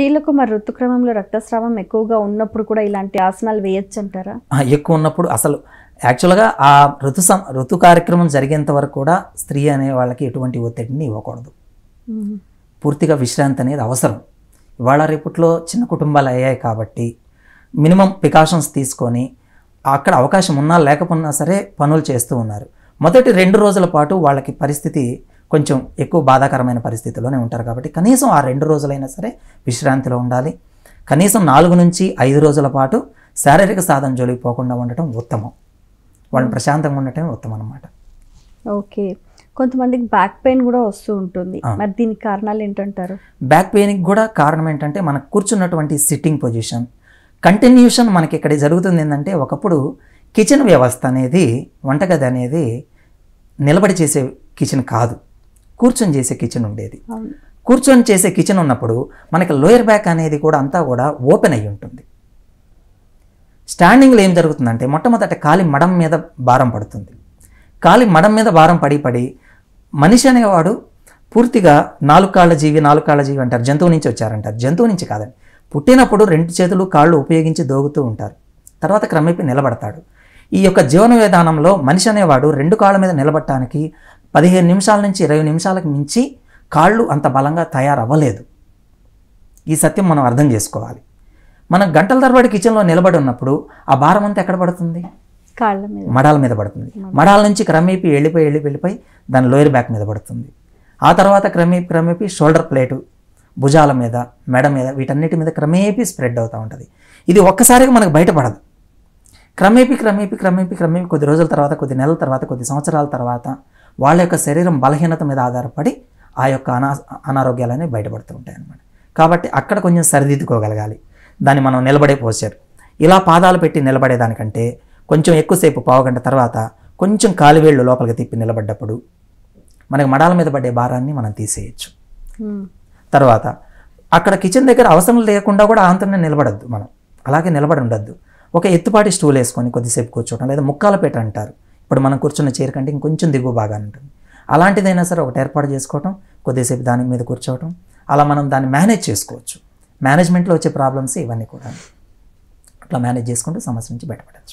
స్త్రీలకు మరి ఋతుక్రమంలో రక్తస్రావం ఎక్కువగా ఉన్నప్పుడు కూడా ఇలాంటి ఆసనాలు వేయొచ్చు అంటారా ఎక్కువ ఉన్నప్పుడు అసలు యాక్చువల్గా ఆ ఋతు సం ఋతు కార్యక్రమం జరిగేంత వరకు కూడా స్త్రీ అనే వాళ్ళకి ఎటువంటి ఒత్తిడిని ఇవ్వకూడదు పూర్తిగా విశ్రాంతి అనేది అవసరం ఇవాళ రేపట్లో చిన్న కుటుంబాలు అయ్యాయి కాబట్టి మినిమం ప్రికాషన్స్ తీసుకొని అక్కడ అవకాశం ఉన్నా లేకపోయినా సరే పనులు చేస్తూ ఉన్నారు మొదటి రెండు రోజుల పాటు వాళ్ళకి పరిస్థితి కొంచెం ఎక్కువ బాధాకరమైన పరిస్థితిలోనే ఉంటారు కాబట్టి కనీసం ఆ రెండు రోజులైనా సరే విశ్రాంతిలో ఉండాలి కనీసం నాలుగు నుంచి ఐదు రోజుల పాటు శారీరక సాధన జోలికి ఉండటం ఉత్తమం వాళ్ళని ప్రశాంతంగా ఉండటం ఉత్తమం అనమాట ఓకే కొంతమందికి బ్యాక్ పెయిన్ కూడా వస్తూ ఉంటుంది మరి దీనికి కారణాలు ఏంటంటారు బ్యాక్ పెయిన్కి కూడా కారణం ఏంటంటే మనకు కూర్చున్నటువంటి సిట్టింగ్ పొజిషన్ కంటిన్యూషన్ మనకి ఇక్కడ జరుగుతుంది ఏంటంటే ఒకప్పుడు కిచెన్ వ్యవస్థ అనేది వంటగది అనేది నిలబడి చేసే కిచెన్ కాదు కూర్చొని చేసే కిచెన్ ఉండేది కూర్చొని చేసే కిచెన్ ఉన్నప్పుడు మనకి లోయర్ బ్యాక్ అనేది కూడా అంతా కూడా ఓపెన్ అయ్యి ఉంటుంది స్టాండింగ్లో ఏం జరుగుతుందంటే మొట్టమొదట కాలి మడం మీద భారం పడుతుంది కాలి మడం మీద భారం పడి పడి మనిషి అనేవాడు పూర్తిగా నాలుగు కాళ్ళ జీవి నాలుగు కాళ్ళ జీవి అంటారు జంతువు నుంచి వచ్చారంటారు జంతువు నుంచి కాదండి పుట్టినప్పుడు రెండు చేతులు కాళ్ళు ఉపయోగించి దోగుతూ ఉంటారు తర్వాత క్రమేపీ నిలబడతాడు ఈ యొక్క జీవన విధానంలో మనిషి అనేవాడు రెండు కాళ్ళ మీద నిలబడటానికి పదిహేను నిమిషాల నుంచి ఇరవై నిమిషాలకు మించి కాళ్ళు అంత బలంగా తయారవ్వలేదు ఈ సత్యం మనం అర్థం చేసుకోవాలి మనం గంటల తరబడి కిచెన్లో నిలబడి ఉన్నప్పుడు ఆ భారం అంతా ఎక్కడ పడుతుంది కాళ్ళ మీద మడాల మీద పడుతుంది మడాల నుంచి క్రమేపి వెళ్ళిపోయి వెళ్ళి వెళ్ళిపోయి దాని లోయర్ బ్యాక్ మీద పడుతుంది ఆ తర్వాత క్రమేపి క్రమేపి షోల్డర్ ప్లేటు భుజాల మీద మెడ మీద వీటన్నిటి మీద క్రమేపీ స్ప్రెడ్ అవుతూ ఉంటుంది ఇది ఒక్కసారిగా మనకు బయటపడదు క్రమేపీ క్రమేపీ క్రమేపీ క్రమేపీ కొద్ది రోజుల తర్వాత కొద్ది నెలల తర్వాత కొద్ది సంవత్సరాల తర్వాత వాళ్ళ యొక్క శరీరం బలహీనత మీద ఆధారపడి ఆ యొక్క అనా అనారోగ్యాలనే బయటపడుతూ ఉంటాయి అన్నమాట కాబట్టి అక్కడ కొంచెం సరిదిద్దుకోగలగాలి దాన్ని మనం నిలబడే పోస్చర్ ఇలా పాదాలు పెట్టి నిలబడేదానికంటే కొంచెం ఎక్కువసేపు పావుగంట తర్వాత కొంచెం కాలివేళ్ళు లోపలికి తిప్పి నిలబడ్డప్పుడు మనకి మడాల మీద పడే భారాన్ని మనం తీసేయచ్చు తర్వాత అక్కడ కిచెన్ దగ్గర అవసరం లేకుండా కూడా అంతనే నిలబడద్దు మనం అలాగే నిలబడి ఉండద్దు ఒక ఎత్తుపాటి స్టూల్ వేసుకొని కొద్దిసేపు కూర్చోవడం లేదా ముక్కాల పేట అంటారు ఇప్పుడు మనం కూర్చున్న చీర కంటే ఇంకొంచెం దిగువ భాగాన్ని ఉంటుంది అలాంటిదైనా సరే ఒకటి ఏర్పాటు చేసుకోవటం కొద్దిసేపు దాని మీద కూర్చోవటం అలా మనం దాన్ని మేనేజ్ చేసుకోవచ్చు మేనేజ్మెంట్లో వచ్చే ప్రాబ్లమ్స్ ఇవన్నీ కూడా అట్లా మేనేజ్ చేసుకుంటూ సమస్య నుంచి బయటపడవచ్చు